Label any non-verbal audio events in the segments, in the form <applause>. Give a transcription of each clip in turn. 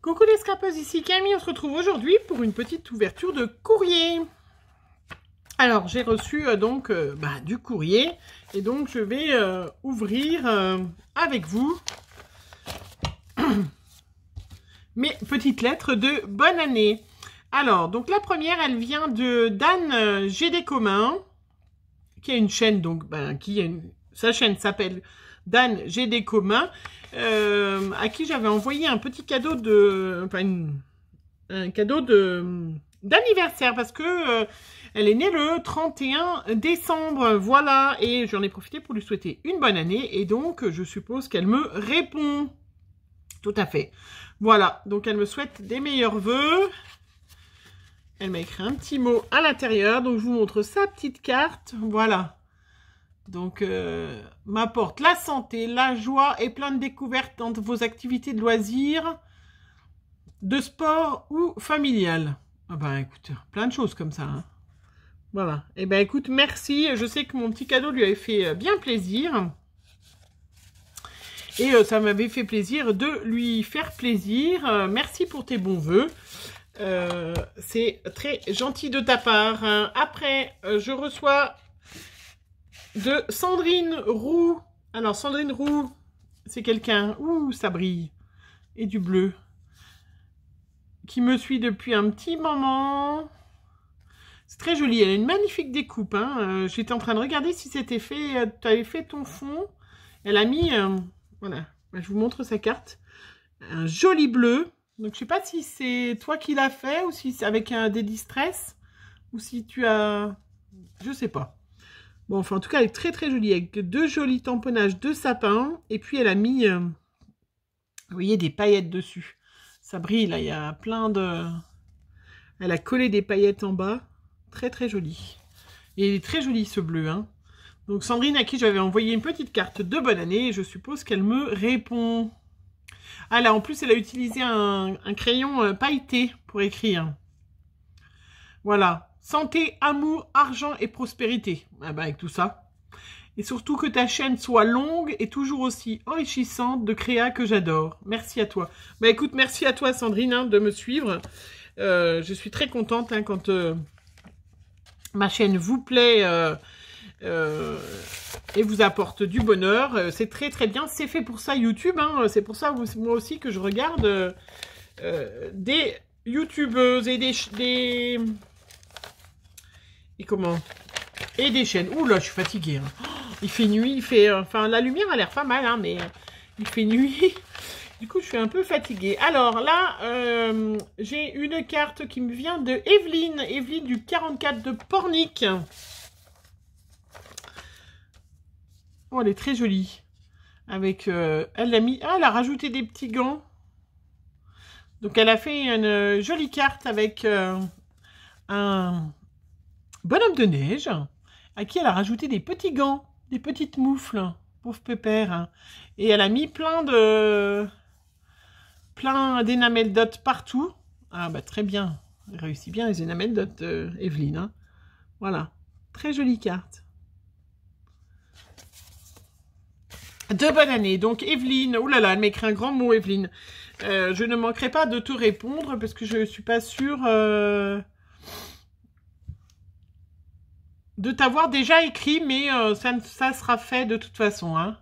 Coucou les scrapeuses, ici Camille, on se retrouve aujourd'hui pour une petite ouverture de courrier. Alors j'ai reçu euh, donc euh, bah, du courrier et donc je vais euh, ouvrir avec vous <clears throat> mes petites lettres de bonne année. Alors donc la première elle vient de Dan GD qui a une chaîne donc ben, qui a une... sa chaîne s'appelle Dan J'ai des communs, euh, à qui j'avais envoyé un petit cadeau de... Enfin, un cadeau de d'anniversaire parce que euh, elle est née le 31 décembre, voilà, et j'en ai profité pour lui souhaiter une bonne année, et donc je suppose qu'elle me répond. Tout à fait. Voilà, donc elle me souhaite des meilleurs voeux. Elle m'a écrit un petit mot à l'intérieur, donc je vous montre sa petite carte, voilà. Donc, euh, m'apporte la santé, la joie et plein de découvertes dans vos activités de loisirs, de sport ou familiales. Ah ben écoute, plein de choses comme ça. Hein. Voilà. eh ben écoute, merci. Je sais que mon petit cadeau lui avait fait euh, bien plaisir. Et euh, ça m'avait fait plaisir de lui faire plaisir. merci pour tes bons voeux. C'est très gentil de ta part. Après, je reçois de Sandrine Roux. Alors, Sandrine Roux, c'est quelqu'un, ouh, ça brille, et du bleu, qui me suit depuis un petit moment. C'est très joli, elle a une magnifique découpe. Hein. Euh, j'étais en train de regarder si c'était fait, euh, tu avais fait ton fond. Elle a mis, euh, voilà, bah, je vous montre sa carte, un joli bleu. Donc, je sais pas si c'est toi qui l'as fait ou si c'est avec un, des distress ou si tu as... Je sais pas. Bon, enfin, en tout cas, elle est très très jolie, avec deux jolis tamponnages de sapin. Et puis, elle a mis, euh, vous voyez, des paillettes dessus. Ça brille, là, il y a plein de... Elle a collé des paillettes en bas. Très très jolie. Et il est très joli, ce bleu, hein. Donc, Sandrine, à qui j'avais envoyé une petite carte de bonne année, je suppose qu'elle me répond. Ah là, en plus, elle a utilisé un, un crayon euh, pailleté pour écrire. Voilà, Santé, amour, argent et prospérité. Ah bah, avec tout ça. Et surtout que ta chaîne soit longue et toujours aussi enrichissante de créa que j'adore. Merci à toi. Bah écoute, merci à toi Sandrine hein, de me suivre. Euh, je suis très contente hein, quand euh, ma chaîne vous plaît euh, et vous apporte du bonheur. C'est très très bien. C'est fait pour ça YouTube. Hein. C'est pour ça moi aussi que je regarde des youtubeuses et des et comment Et des chaînes. Ouh là, je suis fatiguée. Hein. Oh, il fait nuit, il fait... Euh, enfin, la lumière a l'air pas mal, hein, mais euh, il fait nuit. <laughs> Du coup, je suis un peu fatiguée. Alors là, euh, j'ai une carte qui me vient de Evelyne. Evelyne du 44 de Pornic. Oh, elle est très jolie. Avec... elle a mis... Ah, elle a rajouté des petits gants. Donc, elle a fait une jolie carte avec un Bonhomme de neige, à qui elle a rajouté des petits gants, des petites moufles, hein, pauvre pépère. Hein. Et elle a mis plein de plein d'énamel d'hôtes partout. Ah bah très bien, elle réussit bien les énamel d'hôtes, euh, Evelyne. Hein. Voilà, très jolie carte. De bonne année. Donc, Evelyne, oh là là, elle m'écrit un grand mot, Evelyne. Euh, je ne manquerai pas de te répondre parce que je ne suis pas sûre... Euh, de t'avoir déjà écrit, mais euh, ça, sera fait de toute façon. Hein.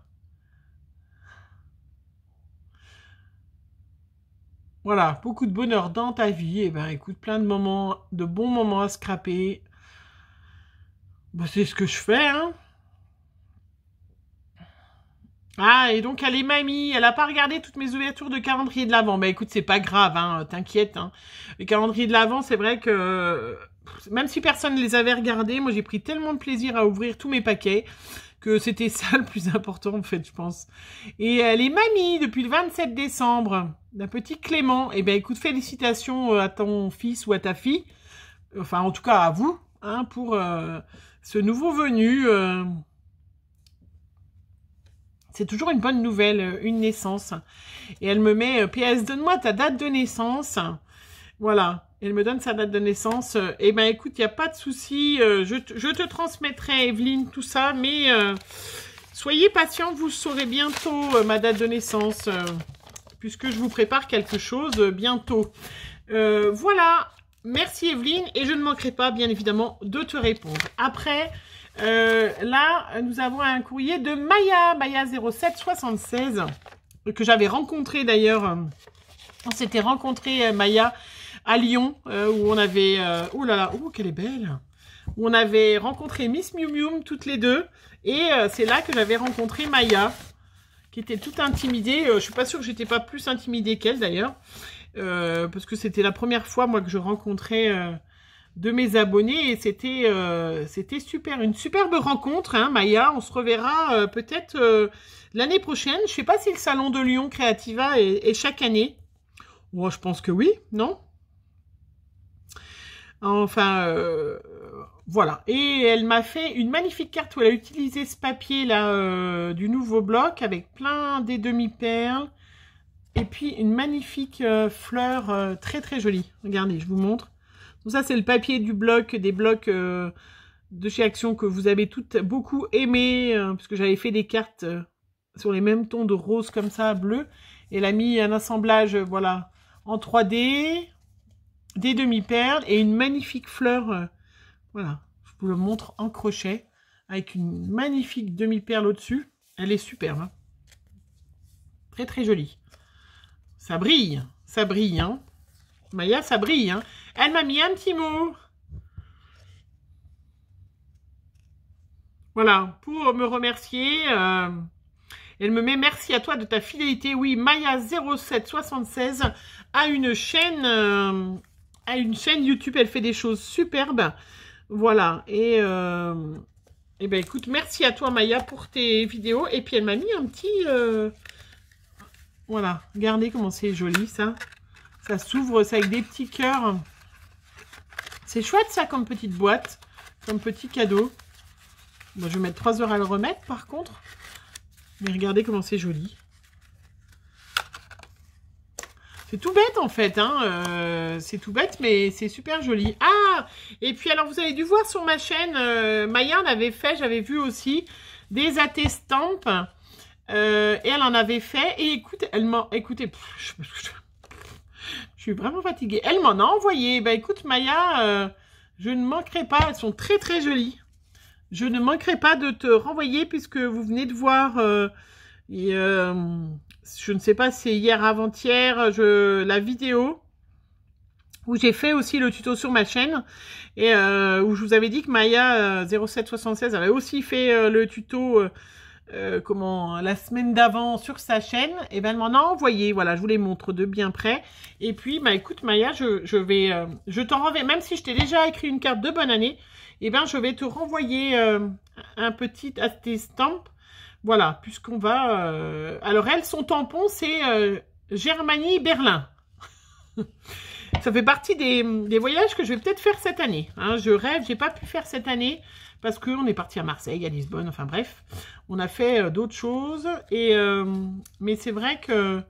Voilà, beaucoup de bonheur dans ta vie. Et eh ben, écoute, plein de moments, de bons moments à scraper. Ben, c'est ce que je fais. Hein. Ah, et donc elle est mamie, elle a pas regardé toutes mes ouvertures de calendrier de l'avant, Bah ben, écoute, c'est pas grave, hein, t'inquiète. Hein. Les calendriers de l'avant, c'est vrai que même si personne ne les avait regardés, moi j'ai pris tellement de plaisir à ouvrir tous mes paquets que c'était ça le plus important en fait, je pense. Et elle euh, est mamie depuis le 27 décembre d'un petit Clément. Et eh bien, écoute, félicitations euh, à ton fils ou à ta fille, enfin en tout cas à vous, hein, pour euh, ce nouveau venu. C'est toujours une bonne nouvelle, une naissance. Et elle me met PS, donne-moi ta date de naissance. Voilà. Elle me donne sa date de naissance. eh ben, écoute, il n'y a pas de souci. Euh, je, te transmettrai, Evelyne, tout ça. Mais euh, soyez patient, vous saurez bientôt euh, ma date de naissance. puisque je vous prépare quelque chose bientôt. voilà. Merci, Evelyne. Et je ne manquerai pas, bien évidemment, de te répondre. Après... là, nous avons un courrier de Maya, Maya0776, que j'avais rencontré d'ailleurs. On s'était rencontré, Maya, à Lyon, euh, où on avait... Euh, oh là là, oh, qu'elle est belle on avait rencontré Miss Miu toutes les deux. Et euh, c'est là que j'avais rencontré Maya, qui était toute intimidée. je suis pas sûre que j'étais pas plus intimidée qu'elle d'ailleurs. parce que c'était la première fois, moi, que je rencontrais de mes abonnés et c'était super une superbe rencontre hein, Maya on se reverra peut-être l'année prochaine je sais pas si le salon de Lyon Creativa est, chaque année moi oh, je pense que oui non Enfin, euh, voilà. Et elle m'a fait une magnifique carte où elle a utilisé ce papier là euh, du nouveau bloc avec plein des demi-perles. Et puis une magnifique euh, fleur très très jolie. Regardez, je vous montre. Donc ça c'est le papier du bloc, des blocs de chez Action que vous avez toutes beaucoup aimé. parce que j'avais fait des cartes sur les mêmes tons de rose comme ça, bleu. elle a mis un assemblage, voilà, en 3D, des demi-perles et une magnifique fleur. Euh, voilà, je vous le montre en crochet avec une magnifique demi-perle au-dessus. Elle est superbe. Hein. Très très jolie. Ça brille, ça brille. Hein. Maya, ça brille. Hein. Elle m'a mis un petit mot. Voilà, pour me remercier. Euh, elle me met merci à toi de ta fidélité. Oui, Maya0776 a une chaîne... Euh, a une chaîne YouTube, elle fait des choses superbes. Voilà, et, euh, et eh ben écoute, merci à toi Maya pour tes vidéos. Et puis elle m'a mis un petit... Euh, voilà, regardez comment c'est joli ça. Ça s'ouvre, ça avec des petits cœurs. C'est chouette ça comme petite boîte, comme petit cadeau. je vais mettre 3 heures à le remettre par contre. Mais regardez comment c'est joli. C'est tout bête en fait, hein. Euh, c'est tout bête, mais c'est super joli. Ah Et puis alors vous avez dû voir sur ma chaîne, euh, Maya en avait fait, j'avais vu aussi des attestampes. Euh, et elle en avait fait. Et écoute, elle m'a. Écoutez, je, suis vraiment fatiguée. Elle m'en a envoyé. Bah écoute, Maya, je ne manquerai pas. Elles sont très très jolies. Je ne manquerai pas de te renvoyer puisque vous venez de voir. Et, je ne sais pas si c'est hier avant-hier, la vidéo où j'ai fait aussi le tuto sur ma chaîne et euh, où je vous avais dit que Maya 0776 euh, avait aussi fait euh, le tuto comment la semaine d'avant sur sa chaîne et bien elle m'en a envoyé voilà je vous les montre de bien près et puis bah écoute Maya je, vais je t'en renvoie, même si je t'ai déjà écrit une carte de bonne année et bien je vais te renvoyer un petit stamps voilà, puisqu'on va... Euh, alors, elle, son tampon, c'est euh, Germanie-Berlin. <laughs> Ça fait partie des, voyages que je vais peut-être faire cette année. Hein. je rêve, j'ai pas pu faire cette année parce qu'on est parti à Marseille, à Lisbonne, enfin bref. On a fait euh, d'autres choses. Et, mais c'est vrai que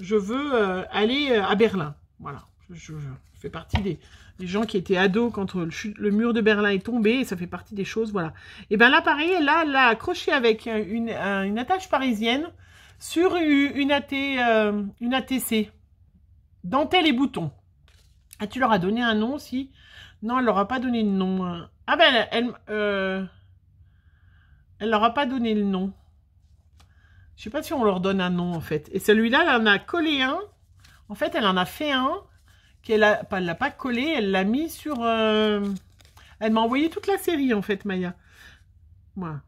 je veux aller à Berlin. Voilà, je fais partie des, les gens qui étaient ados quand euh, le, mur de Berlin est tombé, et ça fait partie des choses, voilà. Et bien, là, pareil, elle l'a accroché avec une, attache parisienne sur une, ATC, euh, dentelle et boutons. Ah, tu leur as donné un nom, aussi Non, elle leur a pas donné de nom. Hein. Ah ben, elle, euh, elle, euh, leur a pas donné le nom. Je sais pas si on leur donne un nom, en fait. Et celui-là, elle en a collé un. En fait, elle en a fait un elle a, pas, l'a pas collé, elle l'a mis sur... Euh, elle m'a envoyé toute la série, en fait, Maya. Voilà.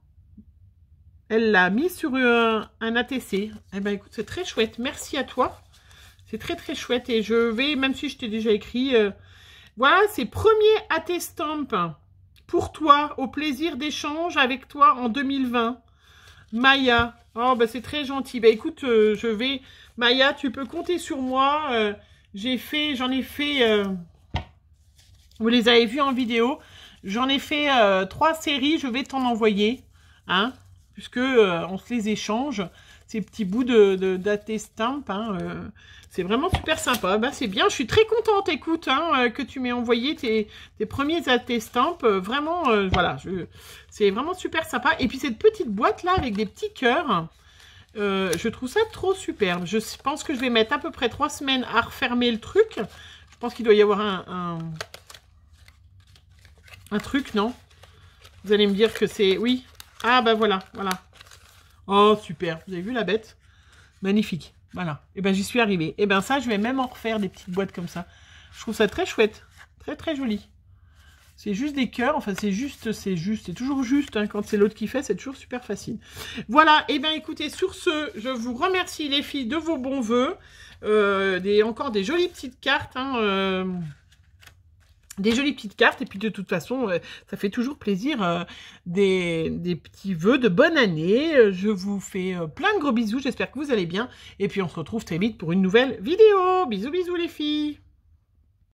Elle l'a mis sur euh, un, un ATC. Eh bien, écoute, c'est très chouette. Merci à toi. C'est très, très chouette. Et je vais, même si je t'ai déjà écrit, euh, voilà, c'est premier AT-stamp pour toi, au plaisir d'échange avec toi en 2020. Maya. Oh, ben, c'est très gentil. Ben, écoute, je vais... Maya, tu peux compter sur moi. J'ai fait, j'en ai fait, euh, vous les avez vus en vidéo, j'en ai fait euh, trois séries, je vais t'en envoyer, hein, puisque euh, on se les échange, ces petits bouts de hein, c'est vraiment super sympa, bah, c'est bien, je suis très contente, écoute, hein, que tu m'aies envoyé tes, tes premiers attestampes, vraiment, voilà, c'est vraiment super sympa, et puis cette petite boîte là avec des petits cœurs, euh, je trouve ça trop superbe. Je pense que je vais mettre à peu près trois semaines à refermer le truc. Je pense qu'il doit y avoir un, un, truc, non Vous allez me dire que c'est... Oui Ah, bah voilà, voilà. Oh, super. Vous avez vu la bête Magnifique. Voilà. Et eh ben, j'y suis arrivée. Et eh ben, ça, je vais même en refaire des petites boîtes comme ça. Je trouve ça très chouette. Très, très joli. C'est juste des cœurs, enfin c'est juste, c'est juste, c'est toujours juste, hein, quand c'est l'autre qui fait, c'est toujours super facile. Voilà, et eh bien écoutez, sur ce, je vous remercie les filles de vos bons voeux, euh, des, encore des jolies petites cartes, hein, euh, des jolies petites cartes, et puis de toute façon, euh, ça fait toujours plaisir, des, des, petits voeux de bonne année, je vous fais plein de gros bisous, j'espère que vous allez bien, et puis on se retrouve très vite pour une nouvelle vidéo, bisous bisous les filles